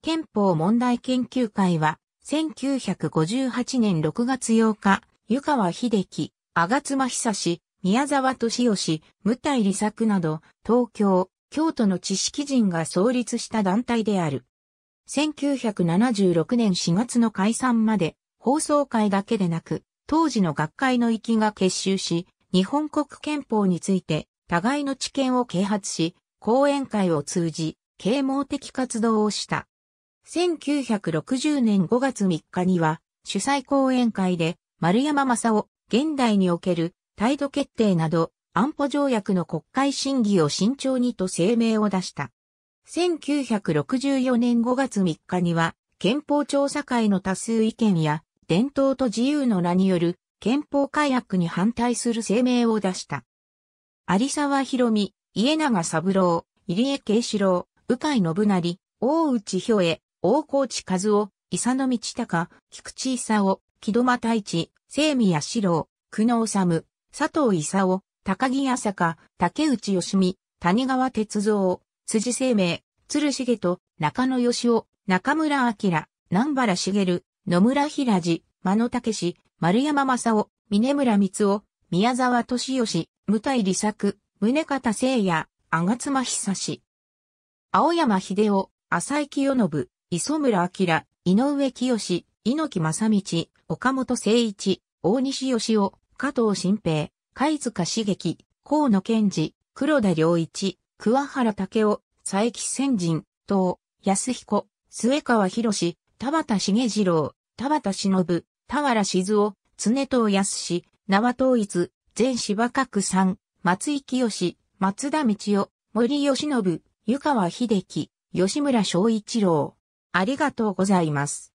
憲法問題研究会は、1958年6月8日、湯川秀樹、吾妻久志、宮沢敏義、武体理作など、東京、京都の知識人が創立した団体である。1976年4月の解散まで、放送会だけでなく、当時の学会の域が結集し、日本国憲法について、互いの知見を啓発し、講演会を通じ、啓蒙的活動をした。1960年5月3日には、主催講演会で、丸山正夫、現代における態度決定など、安保条約の国会審議を慎重にと声明を出した。1964年5月3日には、憲法調査会の多数意見や、伝統と自由の名による憲法改悪に反対する声明を出した。有沢博美、家永三郎、入江慶四郎、鵜飼信成、大内兵衛、大河内和夫、伊佐野道隆、菊池伊佐夫、木戸又一、清宮四郎、久野治、佐藤伊佐夫、高木朝香、竹内義美、谷川哲三、辻生命、鶴重と、中野義夫、中村明、南原茂、野村平治、間野武史、丸山正夫、峰村光夫、宮沢敏義、向体理作、宗方聖也、吾妻久志。青山秀夫、浅井清信、磯村明、井上清、猪木正道、岡本誠一、大西義夫、加藤新平、貝塚茂樹、河野健二、黒田良一、桑原武雄、佐伯先人、藤、安彦、末川博士、田畑茂次郎、田畑忍、田原静夫、常藤康縄統一、全芝角さん、松井清、松田道夫、森義信、湯川秀樹、吉村昭一郎。ありがとうございます。